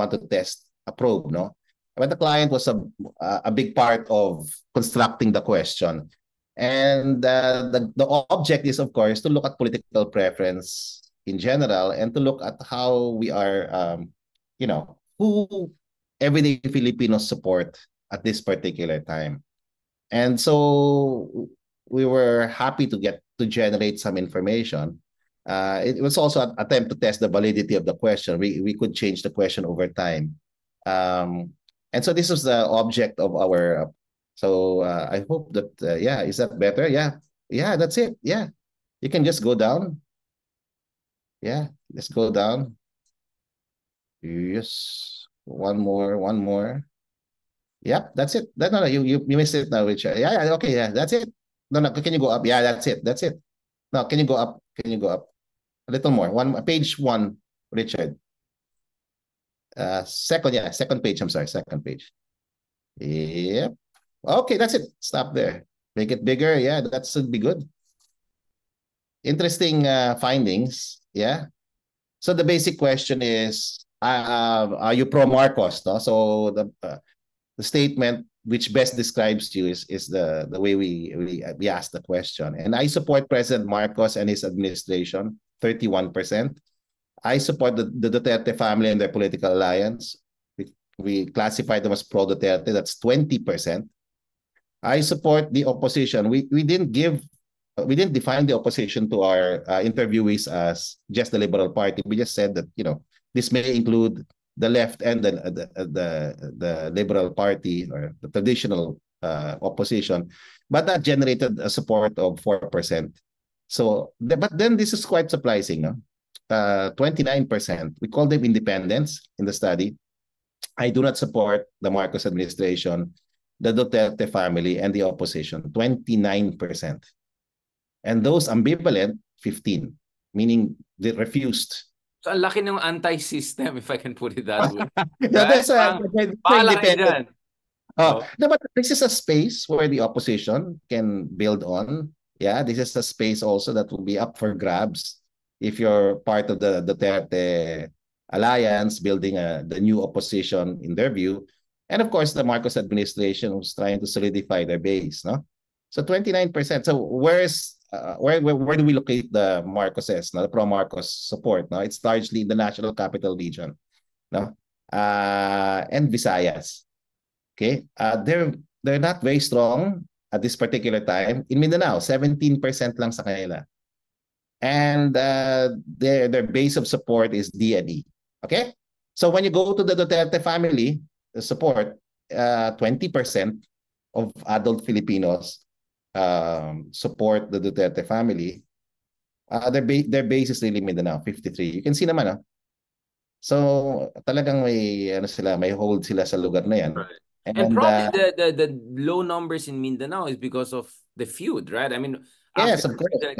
want to test a probe, no? But the client was a, a big part of constructing the question. And uh, the, the object is, of course, to look at political preference in general and to look at how we are, um, you know, who everyday Filipinos support at this particular time. And so we were happy to get to generate some information uh, it was also an attempt to test the validity of the question. We, we could change the question over time. Um, and so this is the object of our, uh, so uh, I hope that, uh, yeah, is that better? Yeah, yeah, that's it. Yeah, you can just go down. Yeah, let's go down. Yes, one more, one more. Yep, that's it. That, no, no, you, you, you missed it now, Richard. Yeah, yeah, okay, yeah, that's it. No, no, can you go up? Yeah, that's it, that's it. Now, can you go up? Can you go up? a little more. One page one, Richard. Uh, second, yeah, second page. I'm sorry, second page. Yep. Okay, that's it. Stop there. Make it bigger. Yeah, that should be good. Interesting uh, findings. Yeah. So the basic question is, uh, are you pro Marcos? No? So the uh, the statement which best describes you is is the the way we we we ask the question. And I support President Marcos and his administration 31%. I support the, the Duterte family and their political alliance. We, we classify them as pro Duterte, that's 20%. I support the opposition. We, we didn't give we didn't define the opposition to our uh, interviewees as just the Liberal Party. We just said that you know this may include the left and the the the, the Liberal Party or the traditional uh, opposition, but that generated a support of four percent. So, but then this is quite surprising. Uh, 29%. We call them independents in the study. I do not support the Marcos administration, the Duterte family, and the opposition. 29%. And those ambivalent, 15, meaning they refused. So, ang laki ng anti-system, if I can put it that way. that's a, independent. Oh. No, but this is a space where the opposition can build on yeah, this is a space also that will be up for grabs if you're part of the Duterte alliance building a, the new opposition in their view. And of course, the Marcos administration was trying to solidify their base. No? So 29%. So where is uh, where, where where do we locate the Marcoses, no? the pro-Marcos support? No? It's largely in the national capital region. No? Uh, and Visayas. Okay. Uh, they're they're not very strong at this particular time in Mindanao, 17% lang sa kanila. And uh, their, their base of support is D e. Okay? So when you go to the Duterte family the support, uh, 20% of adult Filipinos um, support the Duterte family. Uh, their, ba- their base is really Mindanao, 53. You can see naman, ah. So talagang may ano sila, may hold sila sa lugar na 'yan. Right. And, and probably uh, the, the, the low numbers in Mindanao is because of the feud, right? I mean, yes, of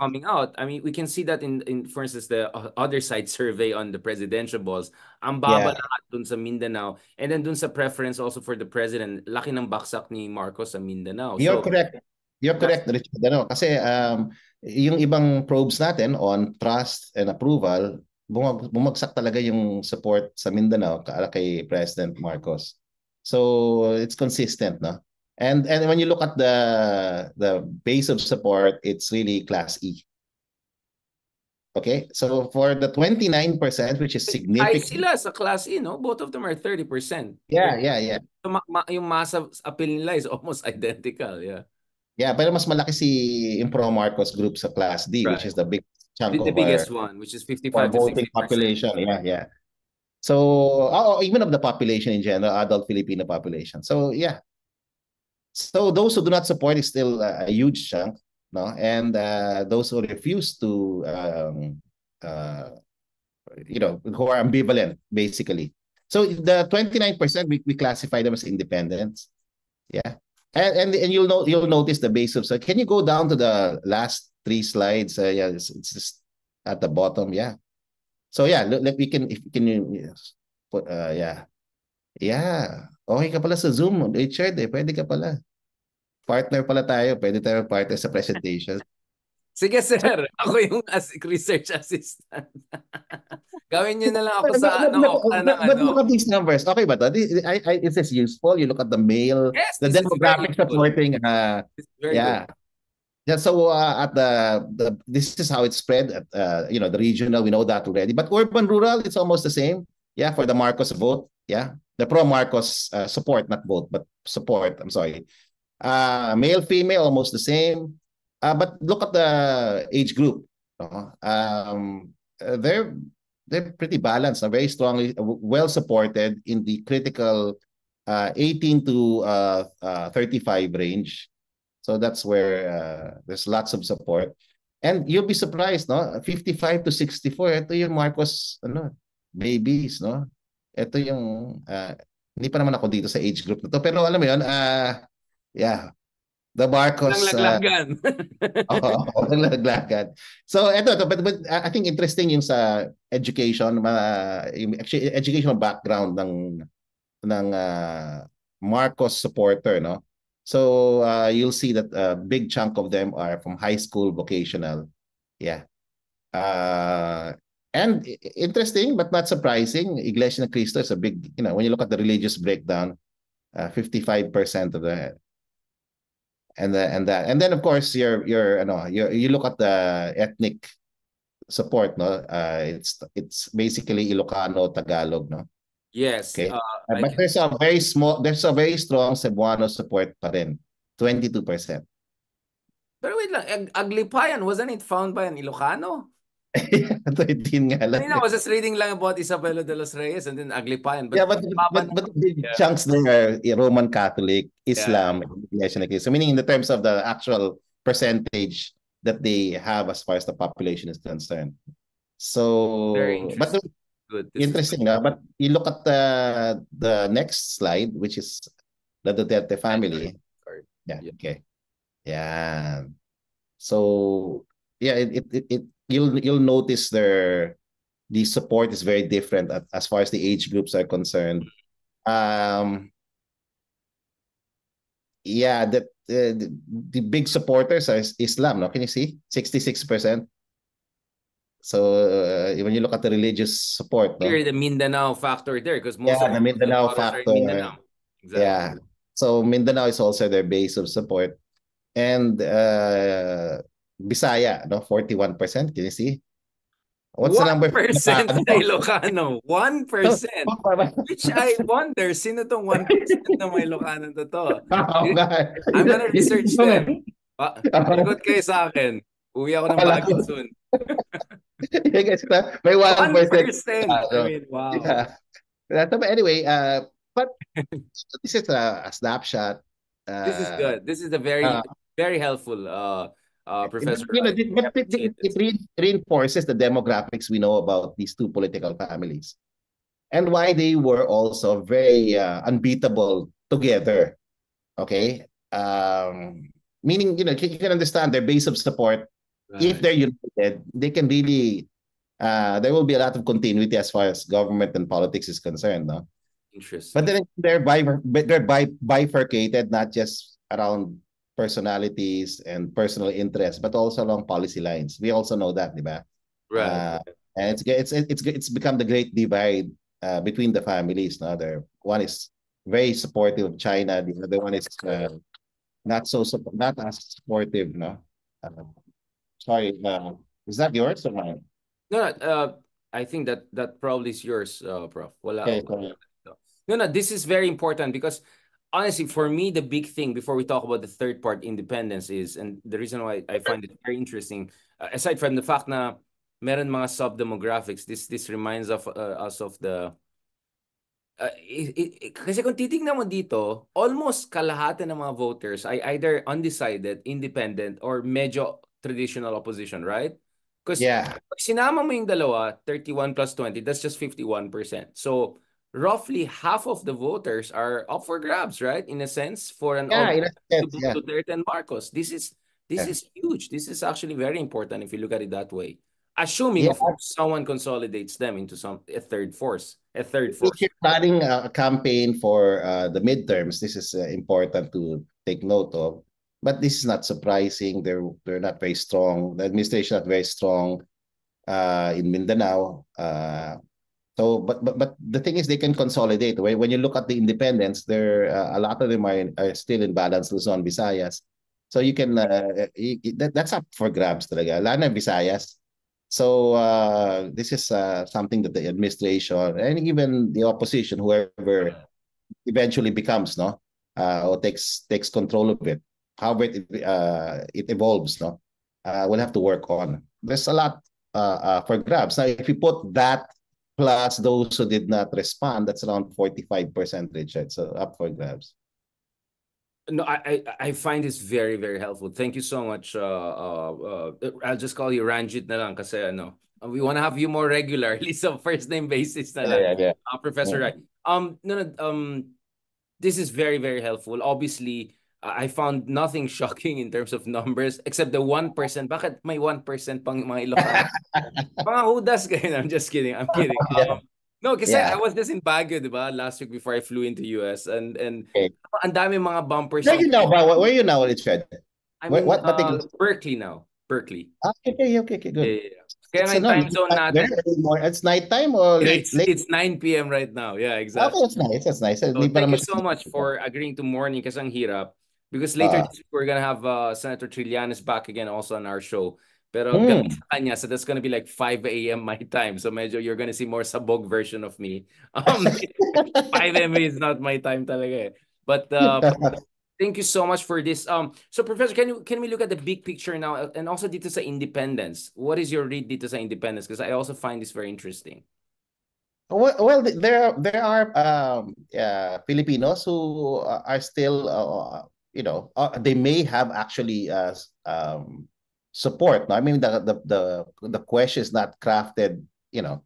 coming out, I mean, we can see that in, in for instance, the other side survey on the presidential balls. Ang baba yeah. lahat dun sa Mindanao. And then dun sa preference also for the president, laki ng baksak ni Marcos sa Mindanao. You're so, correct. You're correct, Richard. Ano, kasi um, yung ibang probes natin on trust and approval, bumag bumagsak talaga yung support sa Mindanao kay President Marcos. So it's consistent, no? And and when you look at the the base of support, it's really class E. Okay? So for the 29%, which is significant. Ay sila sa class E, no? Both of them are 30%. Yeah, yeah, yeah. So, ma ma yung mass appeal nila is almost identical, yeah. Yeah, pero mas malaki si Impro Marcos group sa class D, right. which is the big chunk the, the biggest one, which is 55 to voting population. Yeah, yeah. So oh, oh, even of the population in general, adult Filipino population. So yeah. So those who do not support is still a huge chunk, no, and uh, those who refuse to, um, uh, you know, who are ambivalent basically. So the twenty nine percent we, we classify them as independents, yeah. And, and and you'll know you'll notice the base of so can you go down to the last three slides? Uh, yeah, it's, it's just at the bottom. Yeah, So yeah, look, like we can if can you put uh, yeah. Yeah. Okay ka pala sa Zoom, Richard, eh pwede ka pala. Partner pala tayo, pwede tayo partner sa presentation. Sige sir, ako yung as research assistant. Gawin niyo na lang ako sa ano but, but, but, but look at these numbers. Okay ba 'to? I, I, is this useful? You look at the mail, yes, the demographic supporting uh, yeah. Good. Yeah, so uh, at the, the this is how it spread at uh, you know the regional. We know that already, but urban rural it's almost the same. Yeah, for the Marcos vote. Yeah, the pro Marcos uh, support, not vote, but support. I'm sorry. Uh, male female almost the same. Uh, but look at the age group. Um, uh, they're they're pretty balanced and very strongly uh, well supported in the critical uh, 18 to uh, uh, 35 range So that's where uh, there's lots of support. And you'll be surprised, no? 55 to 64, ito yung Marcos ano, babies, no? Ito yung uh, hindi pa naman ako dito sa age group na to, pero alam mo 'yon, uh, yeah. The Marcos ng uh, laglagan. Uh, oo, oh, So ito, ito but, but I think interesting yung sa education, uh, yung actually educational background ng ng uh, Marcos supporter, no? So uh, you'll see that a uh, big chunk of them are from high school vocational. Yeah. Uh, and interesting, but not surprising, Iglesia na Cristo is a big, you know, when you look at the religious breakdown, uh, 55% of the and the, and that and then of course your your you know your, you look at the ethnic support no uh, it's it's basically Ilocano Tagalog no Yes. Okay. Uh, But there's a very small, there's a very strong Cebuano support pa rin. 22%. Pero wait lang, Aglipayan, wasn't it found by an Ilocano? yeah, 13 nga lang. I, mean, I was just reading lang about Isabelo de los Reyes and then Aglipayan. But, yeah, but, but, but, but big yeah. chunks there are eh, Roman Catholic, Islam, yeah. Iglesia So meaning in the terms of the actual percentage that they have as far as the population is concerned. So, but Good. This Interesting, ah. but you look at the uh, the next slide, which is the Duterte family. Sorry. Yeah, yeah. Okay. Yeah. So yeah, it, it it you'll you'll notice their the support is very different as far as the age groups are concerned. Um. Yeah, that uh, the, the big supporters are Islam. Now, can you see sixty six percent? So uh, when you look at the religious support, no? the Mindanao factor there, because most yeah, of the Mindanao the factor. Mindanao. Exactly. Yeah. So Mindanao is also their base of support, and uh, Bisaya, no, forty-one percent. Can you see? What's 1% the number? percent Ilocano. One percent. Oh, Which I wonder, sino tong one percent na may Ilocano to to? Oh, I'm gonna research them. Pa- Ikot ah, kayo sa akin. Uwi ako ng Baguio soon. yeah, guys, may one percent. Ah, I oh. mean, wow. Yeah. Uh, but anyway, uh, but this is a, a snapshot. Uh, this is good. This is a very, uh, very helpful, uh, uh, Professor. You know, it, it, it, it, reinforces the demographics we know about these two political families and why they were also very uh, unbeatable together. Okay. Um, meaning, you know, you can understand their base of support Right. If they're united, they can really uh, there will be a lot of continuity as far as government and politics is concerned. No? Interesting. But then they're bi- they're bi- bifurcated not just around personalities and personal interests, but also along policy lines. We also know that, diba? Right. Uh, and it's it's it's it's become the great divide uh, between the families. No, there one is very supportive of China, the other one is uh, not so not as supportive. No. Uh, Sorry, uh, is that yours or mine? No, uh, I think that that probably is yours, uh, Prof. okay, No, no, this is very important because honestly, for me, the big thing before we talk about the third part, independence, is, and the reason why I find it very interesting, uh, aside from the fact that meron mga sub-demographics, this, this reminds of, uh, us of the, Because uh, it, it, it, kasi kung titignan mo dito, almost kalahati ng mga voters ay either undecided, independent, or medyo traditional opposition, right? Because yeah. pag sinama mo yung dalawa, 31 plus 20, that's just 51%. So, roughly half of the voters are up for grabs, right? In a sense, for an yeah, in a sense, to, yeah. Duterte and Marcos. This is this yeah. is huge. This is actually very important if you look at it that way. Assuming yeah. someone consolidates them into some a third force, a third force. If you're planning a campaign for uh, the midterms, this is uh, important to take note of but this is not surprising. They're they're not very strong. The administration not very strong uh, in Mindanao. Uh, so, but but but the thing is, they can consolidate. When when you look at the independents, there uh, a lot of them are, are still in balance Luzon, Visayas. So you can uh, you, that, that's up for grabs talaga. Lana Visayas. So uh, this is uh, something that the administration and even the opposition, whoever eventually becomes no, uh, or takes takes control of it, how it uh, it evolves no uh, we'll have to work on there's a lot uh, uh, for grabs now if you put that plus those who did not respond that's around 45 percentage Richard. so up for grabs no i i find this very very helpful thank you so much uh, uh, i'll just call you ranjit na lang kasi ano we want to have you more regularly so first name basis na lang. Yeah, yeah, yeah. professor yeah. right um no, no um this is very very helpful obviously I found nothing shocking in terms of numbers except the 1%. Bakit may 1% pang mga Ilocano? mga hudas kayo. I'm just kidding. I'm kidding. Um, no, kasi yeah. I was just in Baguio, di ba? Last week before I flew into US. And and okay. ang dami mga bumpers. Where you now, ba? Where you now ulit, Fred? I'm mean, what, what uh, Berkeley now. Berkeley. Ah, okay, okay, okay, good. Yeah, yeah. Kaya it's, time zone natin. It's nighttime or late, it's, late? It's 9 p.m. right now. Yeah, exactly. Okay, that's nice. That's nice. So, thank you so much for agreeing to morning kasi ang hirap. Because later uh, we're gonna have uh, Senator Trillanes back again also on our show. Pero hmm. so that's gonna be like 5 a.m. my time. So major you're gonna see more sabog version of me. Um, 5 a.m. is not my time talaga eh. But, uh, Thank you so much for this. Um, so Professor, can you can we look at the big picture now uh, and also dito sa independence? What is your read dito sa independence? Because I also find this very interesting. Well, well there there are um, uh, Filipinos who uh, are still uh, you know, uh, they may have actually uh, um, support. I mean, the, the the the question is not crafted. You know,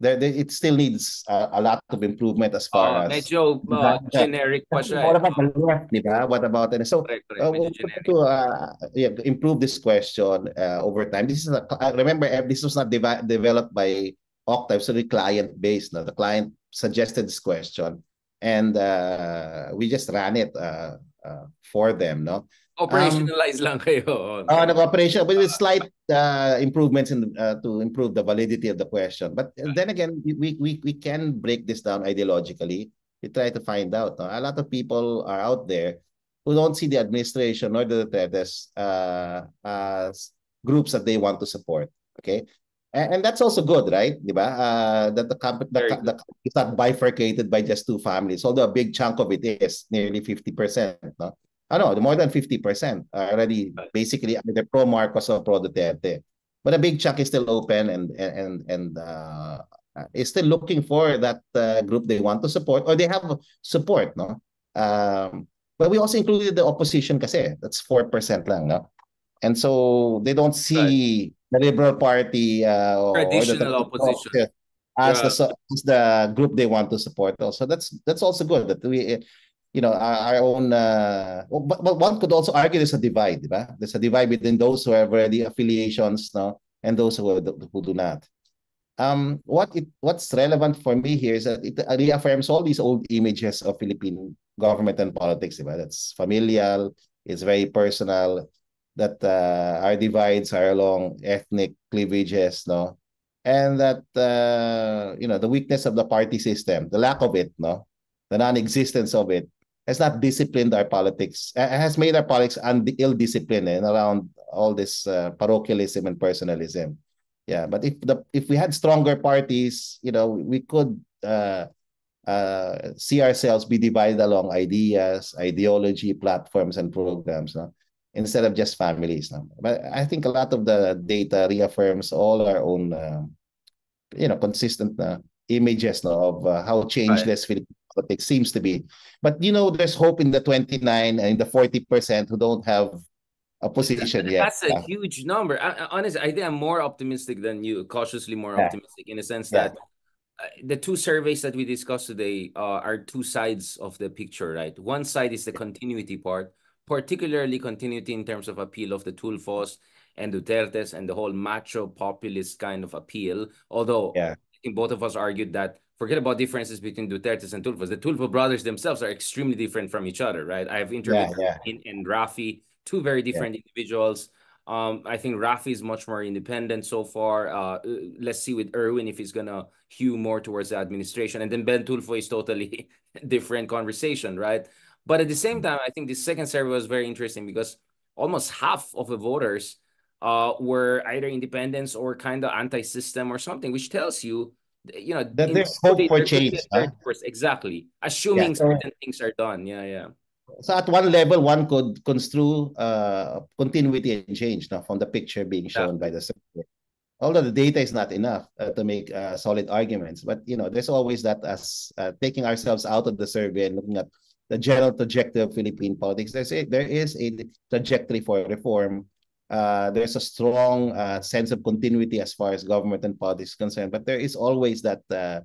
it still needs a lot of improvement as far uh, as medyo uh, generic question. Eh. What about What about and so uh, we'll to uh, yeah, improve this question uh, over time. This is a, remember eh, this was not developed by Octave, so the client based. No? The client suggested this question, and we just ran it uh, for them, no? Operationalize um, lang kayo. Uh, nag-operation, but with slight uh, improvements in uh, to improve the validity of the question. But then again, we, we, we can break this down ideologically. We try to find out. No? A lot of people are out there who don't see the administration or the Duterte's uh, uh, groups that they want to support. Okay, And, and that's also good, right? Diba? Uh, ah, that the company the, the, it's not bifurcated by just two families, although a big chunk of it is nearly 50%. No? I ah, know, more than 50% are already basically either pro Marcos or pro Duterte. But a big chunk is still open and and and uh, uh, is still looking for that uh, group they want to support or they have support, no? Um, but we also included the opposition kasi. That's 4% lang, no? And so they don't see the Liberal Party uh, or, traditional or the, opposition as, yeah. the, as the group they want to support. Also, that's that's also good that we, you know, our, our own. Uh, but, but one could also argue there's a divide, right? There's a divide between those who have already affiliations, no, and those who who do not. Um, what it what's relevant for me here is that it reaffirms all these old images of Philippine government and politics. Right? That's familial, it's very personal, that uh, our divides are along ethnic cleavages, no, and that uh, you know the weakness of the party system, the lack of it, no, the non-existence of it, has not disciplined our politics, has made our politics and ill-disciplined and eh, around all this uh, parochialism and personalism. Yeah, but if the if we had stronger parties, you know, we could uh, uh, see ourselves be divided along ideas, ideology, platforms, and programs. No? instead of just families. No? But I think a lot of the data reaffirms all our own, uh, you know, consistent uh, images no, of uh, how changeless right. Philippine politics seems to be. But you know, there's hope in the 29 and the 40 percent who don't have a position that, yet. That's a huge number. I, honestly, I think I'm more optimistic than you, cautiously more yeah. optimistic in a sense yeah. that uh, the two surveys that we discussed today uh, are two sides of the picture, right? One side is the continuity part, particularly continuity in terms of appeal of the Tulfos and Dutertes and the whole macho populist kind of appeal. Although yeah. both of us argued that forget about differences between Dutertes and Tulfos. The Tulfo brothers themselves are extremely different from each other, right? I've interviewed yeah, yeah. and Rafi, two very different individuals. Um, I think Rafi is much more independent so far. Uh, let's see with Irwin if he's gonna hew more towards the administration, and then Ben Tulfo is totally different conversation, right? But at the same mm-hmm. time, I think the second survey was very interesting because almost half of the voters uh, were either independents or kind of anti-system or something, which tells you, you know, that there's hope for change. Huh? Exactly, assuming yeah, so, certain things are done. Yeah, yeah. So at one level, one could construe uh, continuity and change now from the picture being shown yeah. by the survey. Although the data is not enough uh, to make uh, solid arguments, but you know, there's always that as uh, taking ourselves out of the survey and looking at the general trajectory of Philippine politics. There's a, there is a trajectory for reform. Uh, there's a strong uh, sense of continuity as far as government and politics is concerned, but there is always that uh,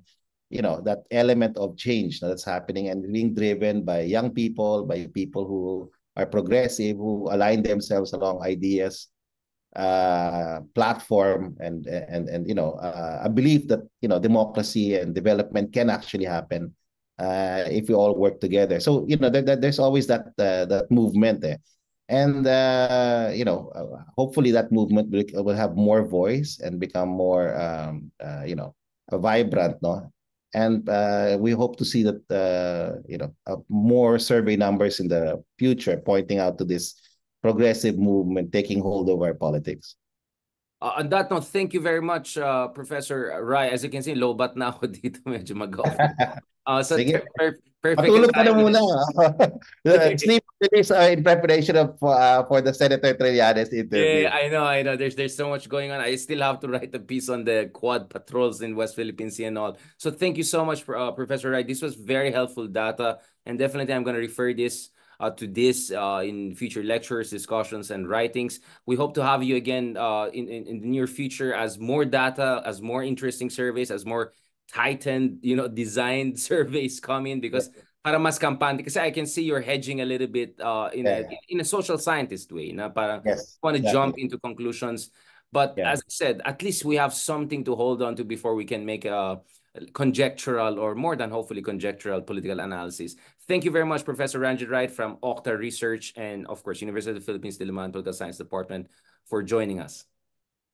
you know that element of change that's happening and being driven by young people, by people who are progressive, who align themselves along ideas uh, platform and and and you know uh, a belief that you know democracy and development can actually happen uh, if we all work together. So you know, there, there, there's always that uh, that movement there, and uh, you know, uh, hopefully that movement will, will have more voice and become more um, uh, you know vibrant, no. And uh, we hope to see that you know more survey numbers in the future pointing out to this progressive movement taking hold of our politics. Uh, on that note, thank you very much, uh, Professor Rai. As you can see, low but now ako dito. Medyo mag-off. Uh, so Sige. perfect. Matulog ka na muna. Sleep release uh, in preparation of, uh, for the Senator Trillanes interview. Yeah, I know, I know. There's there's so much going on. I still have to write a piece on the quad patrols in West Philippines Sea and all. So thank you so much, uh, Professor Wright. This was very helpful data. And definitely I'm going to refer this uh, to this uh, in future lectures, discussions, and writings. We hope to have you again uh, in, in, in the near future as more data, as more interesting surveys, as more Titan, you know, designed surveys come in because para mas kampante kasi I can see you're hedging a little bit uh in yeah, a, in a social scientist way, na para yes, want to jump into conclusions. But yeah. as I said, at least we have something to hold on to before we can make a conjectural or more than hopefully conjectural political analysis. Thank you very much, Professor Ranjit Wright from Okta Research and of course University of the Philippines Diliman Political Science Department for joining us.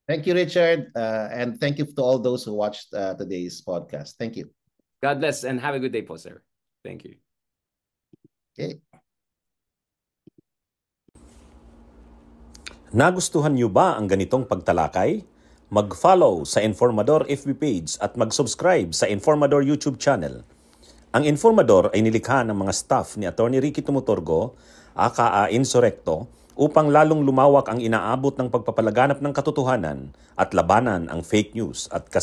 Thank you, Richard. Uh, and thank you to all those who watched uh, today's podcast. Thank you. God bless and have a good day, po, sir. Thank you. Okay. Nagustuhan niyo ba ang ganitong pagtalakay? Mag-follow sa Informador FB page at mag-subscribe sa Informador YouTube channel. Ang Informador ay nilikha ng mga staff ni Attorney Ricky Tumutorgo, aka Insurrecto, upang lalong lumawak ang inaabot ng pagpapalaganap ng katotohanan at labanan ang fake news at kas